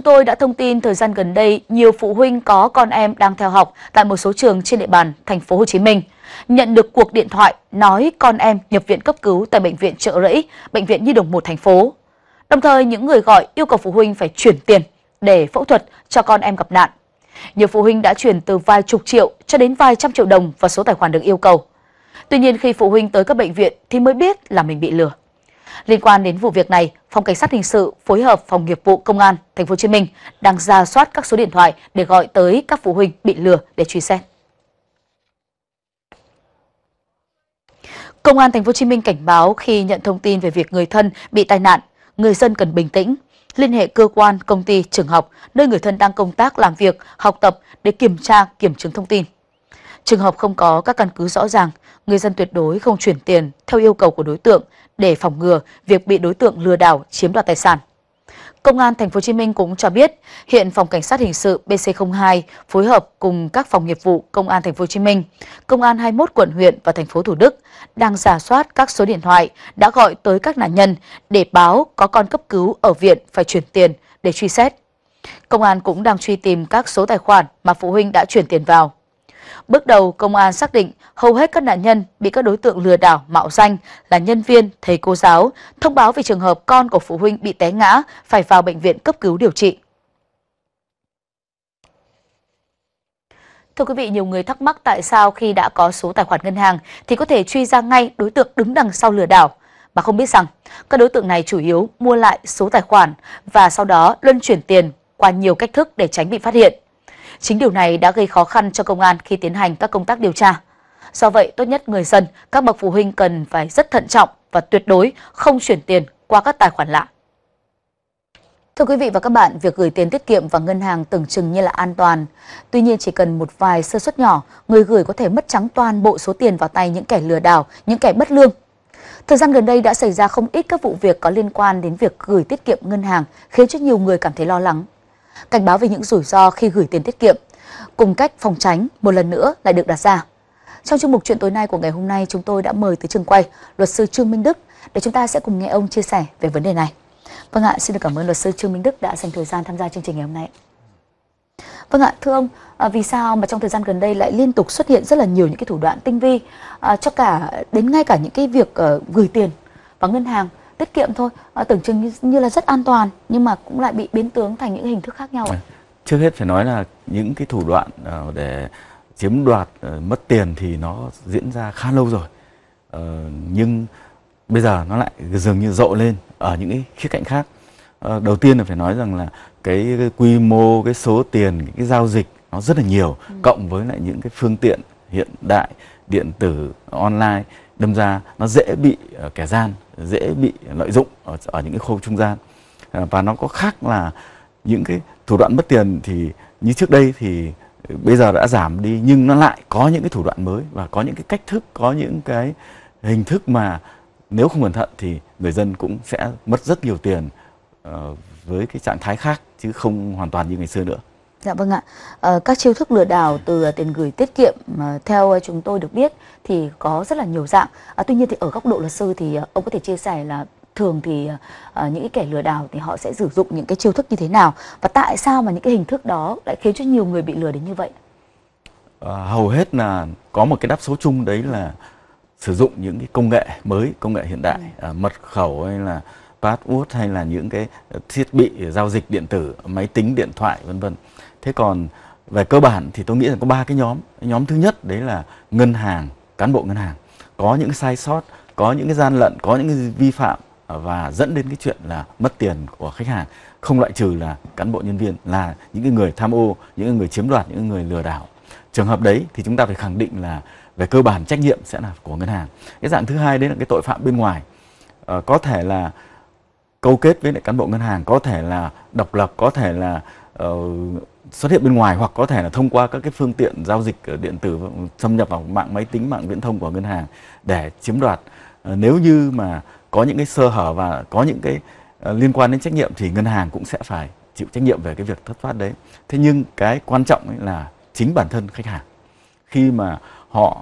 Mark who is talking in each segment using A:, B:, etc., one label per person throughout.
A: chúng tôi đã thông tin thời gian gần đây nhiều phụ huynh có con em đang theo học tại một số trường trên địa bàn thành phố Hồ Chí Minh nhận được cuộc điện thoại nói con em nhập viện cấp cứu tại bệnh viện Trợ Rẫy, bệnh viện Nhi đồng 1 thành phố. Đồng thời những người gọi yêu cầu phụ huynh phải chuyển tiền để phẫu thuật cho con em gặp nạn. Nhiều phụ huynh đã chuyển từ vài chục triệu cho đến vài trăm triệu đồng vào số tài khoản được yêu cầu. Tuy nhiên khi phụ huynh tới các bệnh viện thì mới biết là mình bị lừa. Liên quan đến vụ việc này, Phòng Cảnh sát Hình sự phối hợp Phòng nghiệp vụ Công an Thành phố Hồ Chí Minh đang ra soát các số điện thoại để gọi tới các phụ huynh bị lừa để truy xét. Công an Thành phố Hồ Chí Minh cảnh báo khi nhận thông tin về việc người thân bị tai nạn, người dân cần bình tĩnh, liên hệ cơ quan, công ty, trường học nơi người thân đang công tác, làm việc, học tập để kiểm tra, kiểm chứng thông tin. Trường hợp không có các căn cứ rõ ràng, người dân tuyệt đối không chuyển tiền theo yêu cầu của đối tượng để phòng ngừa việc bị đối tượng lừa đảo chiếm đoạt tài sản. Công an thành phố Hồ Chí Minh cũng cho biết, hiện phòng cảnh sát hình sự BC02 phối hợp cùng các phòng nghiệp vụ Công an thành phố Hồ Chí Minh, Công an 21 quận huyện và thành phố Thủ Đức đang giả soát các số điện thoại đã gọi tới các nạn nhân để báo có con cấp cứu ở viện phải chuyển tiền để truy xét. Công an cũng đang truy tìm các số tài khoản mà phụ huynh đã chuyển tiền vào. Bước đầu, công an xác định hầu hết các nạn nhân bị các đối tượng lừa đảo mạo danh là nhân viên, thầy cô giáo, thông báo về trường hợp con của phụ huynh bị té ngã phải vào bệnh viện cấp cứu điều trị. Thưa quý vị, nhiều người thắc mắc tại sao khi đã có số tài khoản ngân hàng thì có thể truy ra ngay đối tượng đứng đằng sau lừa đảo mà không biết rằng các đối tượng này chủ yếu mua lại số tài khoản và sau đó luân chuyển tiền qua nhiều cách thức để tránh bị phát hiện. Chính điều này đã gây khó khăn cho công an khi tiến hành các công tác điều tra. Do vậy, tốt nhất người dân, các bậc phụ huynh cần phải rất thận trọng và tuyệt đối không chuyển tiền qua các tài khoản lạ. Thưa quý vị và các bạn, việc gửi tiền tiết kiệm vào ngân hàng tưởng chừng như là an toàn. Tuy nhiên chỉ cần một vài sơ suất nhỏ, người gửi có thể mất trắng toàn bộ số tiền vào tay những kẻ lừa đảo, những kẻ bất lương. Thời gian gần đây đã xảy ra không ít các vụ việc có liên quan đến việc gửi tiết kiệm ngân hàng, khiến cho nhiều người cảm thấy lo lắng cảnh báo về những rủi ro khi gửi tiền tiết kiệm, cùng cách phòng tránh một lần nữa lại được đặt ra. Trong chương mục chuyện tối nay của ngày hôm nay, chúng tôi đã mời tới trường quay luật sư Trương Minh Đức để chúng ta sẽ cùng nghe ông chia sẻ về vấn đề này. Vâng ạ, xin được cảm ơn luật sư Trương Minh Đức đã dành thời gian tham gia chương trình ngày hôm nay. Vâng ạ, thưa ông, à, vì sao mà trong thời gian gần đây lại liên tục xuất hiện rất là nhiều những cái thủ đoạn tinh vi à, cho cả đến ngay cả những cái việc ờ, gửi tiền vào ngân hàng tiết kiệm thôi à, tưởng chừng như, là rất an toàn nhưng mà cũng lại bị biến tướng thành những hình thức khác nhau à,
B: trước hết phải nói là những cái thủ đoạn ờ, để chiếm đoạt ờ, mất tiền thì nó diễn ra khá lâu rồi uh, nhưng bây giờ nó lại dường như rộ lên ở những cái khía cạnh khác uh, đầu tiên là phải nói rằng là cái, cái quy mô cái số tiền cái, cái giao dịch nó rất là nhiều ừ. cộng với lại những cái phương tiện hiện đại điện tử online đâm ra nó dễ bị ờ, kẻ gian dễ bị lợi dụng ở, ở những cái khâu trung gian ờ, và nó có khác là những cái thủ đoạn mất tiền thì như trước đây thì ờ, bây giờ đã giảm đi nhưng nó lại có những cái thủ đoạn mới và có những cái cách thức có những cái hình thức mà nếu không cẩn thận thì người dân cũng sẽ mất rất nhiều tiền với cái trạng thái khác chứ không hoàn toàn như ngày xưa nữa
A: Dạ vâng ạ. Ờ, các chiêu thức lừa đảo từ tiền gửi tiết kiệm ờ, theo chúng tôi được biết thì có rất là nhiều dạng. À, tuy nhiên thì ở góc độ luật sư thì ờ, ông có thể chia sẻ là thường thì những cái kẻ lừa đảo thì họ sẽ sử dụng những cái chiêu thức như thế nào và tại sao mà những cái hình thức đó lại khiến cho nhiều người bị lừa đến như vậy?
B: À, hầu hết là có một cái đáp số chung đấy là sử dụng những cái công nghệ mới, công nghệ hiện đại, ừ. à, mật khẩu hay là password hay là những cái thiết bị giao dịch điện tử, máy tính, điện thoại vân vân. Thế còn về cơ bản thì tôi nghĩ là có ba cái nhóm. Nhóm thứ nhất đấy là ngân hàng, cán bộ ngân hàng có những sai sót, có những cái gian lận, có những cái vi phạm và dẫn đến cái chuyện là mất tiền của khách hàng không loại trừ là cán bộ nhân viên là những cái người tham ô những người chiếm đoạt những người lừa đảo trường hợp đấy thì chúng ta phải khẳng định là về cơ bản trách nhiệm sẽ là của ngân hàng cái dạng thứ hai đấy là cái tội phạm bên ngoài à, có thể là câu kết với lại cán bộ ngân hàng có thể là độc lập có thể là uh, xuất hiện bên ngoài hoặc có thể là thông qua các cái phương tiện giao dịch ờ, điện tử xâm nhập vào mạng máy tính mạng viễn thông của ngân hàng để chiếm đoạt uh, nếu như mà có những cái sơ hở và có những cái uh, liên quan đến trách nhiệm thì ngân hàng cũng sẽ phải chịu trách nhiệm về cái việc thất thoát đấy thế nhưng cái quan trọng ấy là chính bản thân khách hàng khi mà họ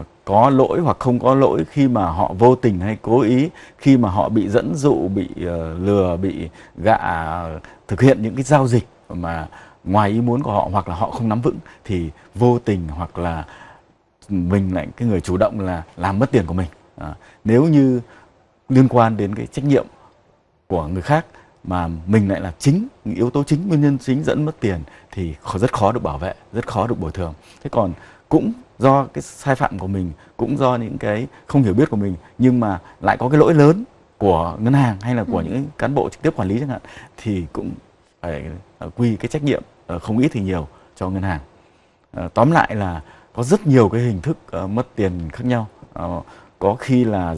B: uh, có lỗi hoặc không có lỗi khi mà họ vô tình hay cố ý khi mà họ bị dẫn dụ bị uh, lừa bị gạ thực hiện những cái giao dịch mà ngoài ý muốn của họ hoặc là họ không nắm vững thì vô tình hoặc là mình lại cái người chủ động là làm mất tiền của mình à, nếu như liên quan đến cái trách nhiệm của người khác mà mình lại là chính yếu tố chính nguyên nhân chính dẫn mất tiền thì rất khó được bảo vệ rất khó được bồi thường thế còn cũng do cái sai phạm của mình cũng do những cái không hiểu biết của mình nhưng mà lại có cái lỗi lớn của ngân hàng hay là của ừ. những cán bộ trực tiếp quản lý chẳng hạn thì cũng phải ờ, quy cái trách nhiệm ờ, không ít thì nhiều cho ngân hàng ờ, tóm lại là có rất nhiều cái hình thức mất tiền khác nhau có khi là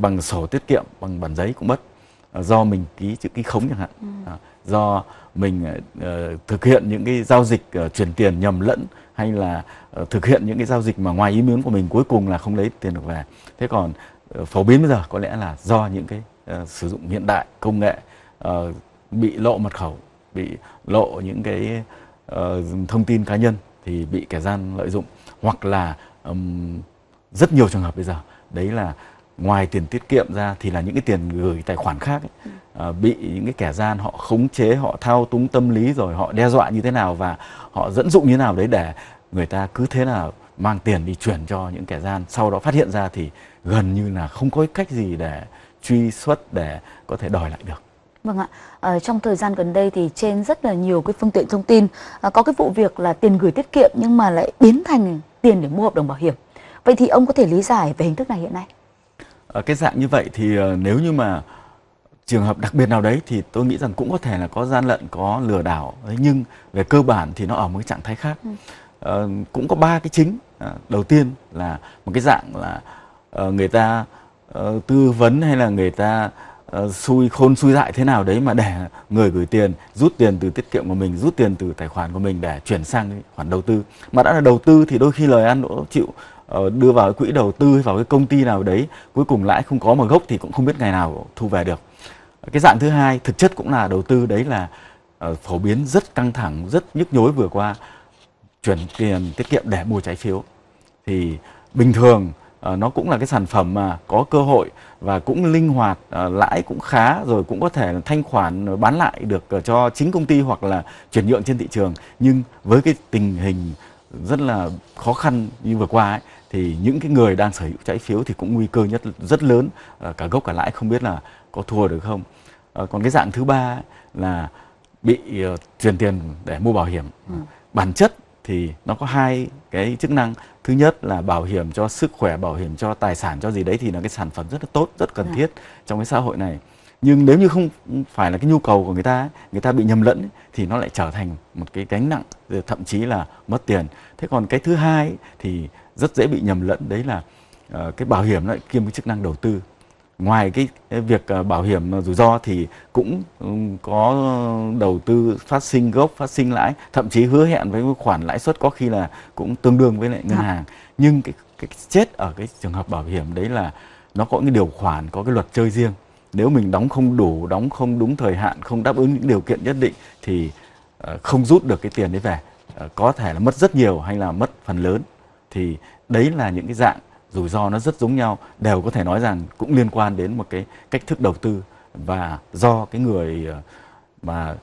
B: bằng sổ tiết kiệm bằng bản giấy cũng mất do mình ký chữ ký khống chẳng hạn ừ do mình uh, thực hiện những cái giao dịch uh, chuyển tiền nhầm lẫn hay là uh, thực hiện những cái giao dịch mà ngoài ý muốn của mình cuối cùng là không lấy tiền được về thế còn uh, phổ biến bây giờ có lẽ là do những cái uh, sử dụng hiện đại công nghệ uh, bị lộ mật khẩu bị lộ những cái uh, thông tin cá nhân thì bị kẻ gian lợi dụng hoặc là um, rất nhiều trường hợp bây giờ đấy là ngoài tiền tiết kiệm ra thì là những cái tiền gửi tài khoản khác ấy, ừ. à, bị những cái kẻ gian họ khống chế họ thao túng tâm lý rồi họ đe dọa như thế nào và họ dẫn dụ như thế nào đấy để người ta cứ thế là mang tiền đi chuyển cho những kẻ gian sau đó phát hiện ra thì gần như là không có cách gì để truy xuất để có thể đòi lại được
A: Vâng ạ, à, trong thời gian gần đây thì trên rất là nhiều cái phương tiện thông tin à, có cái vụ việc là tiền gửi tiết kiệm nhưng mà lại biến thành tiền để mua hợp đồng bảo hiểm. Vậy thì ông có thể lý giải về hình thức này hiện nay?
B: Ờ, cái dạng như vậy thì ờ, nếu như mà trường hợp đặc biệt nào đấy thì tôi nghĩ rằng cũng có thể là có gian lận có lừa đảo nhưng về cơ bản thì nó ở một cái trạng thái khác ừ. à, cũng có ba cái chính à, đầu tiên là một cái dạng là uh, người ta uh, tư vấn hay là người ta uh, xui khôn xui dại thế nào đấy mà để người gửi tiền rút tiền từ tiết kiệm của mình rút tiền từ tài khoản của mình để chuyển sang cái khoản đầu tư mà đã là đầu tư thì đôi khi lời ăn lỗ chịu Ờ, đưa vào quỹ đầu tư vào cái công ty nào đấy cuối cùng lãi không có mà gốc thì cũng không biết ngày nào thu về được cái dạng thứ hai thực chất cũng là đầu tư đấy là ờ, phổ biến rất căng thẳng rất nhức nhối vừa qua chuyển tiền tiết kiệm để mua trái phiếu thì bình thường ờ, nó cũng là cái sản phẩm mà có cơ hội và cũng linh hoạt lãi cũng khá rồi cũng có thể thanh khoản bán lại được cho chính công ty hoặc là chuyển nhượng trên thị trường nhưng với cái tình hình rất là khó khăn như vừa qua ấy, thì những cái người đang sở hữu trái phiếu thì cũng nguy cơ nhất rất lớn à, cả gốc cả lãi không biết là có thua được không à, còn cái dạng thứ ba ấy, là bị à, chuyển tiền để mua bảo hiểm ừ. bản chất thì nó có hai cái chức năng thứ nhất là bảo hiểm cho sức khỏe bảo hiểm cho tài sản cho gì đấy thì là cái sản phẩm rất là tốt rất cần dạ. thiết à. trong cái xã hội này nhưng nếu như không phải là cái nhu cầu của người ta người ta bị nhầm lẫn thì nó lại trở thành một cái gánh nặng rồi thậm chí là mất tiền thế còn cái thứ hai thì rất dễ bị nhầm lẫn đấy là ờ, cái bảo hiểm lại kiêm cái chức năng đầu tư ngoài cái, việc ờ, bảo hiểm rủi ro thì cũng ừ, có đầu tư phát sinh gốc phát sinh lãi thậm chí hứa hẹn với khoản lãi suất có khi là cũng tương đương với lại ngân dạ. hàng nhưng cái, cái chết ở cái trường hợp bảo hiểm đấy là nó có những điều khoản có cái luật chơi riêng nếu mình đóng không đủ đóng không đúng thời hạn không đáp ứng những điều kiện nhất định thì ờ, không rút được cái tiền đấy về ờ, có thể là mất rất nhiều hay là mất phần lớn thì đấy là những cái dạng rủi ro nó rất giống nhau đều có thể nói rằng cũng liên quan đến một cái cách thức đầu tư và do cái người ờ, mà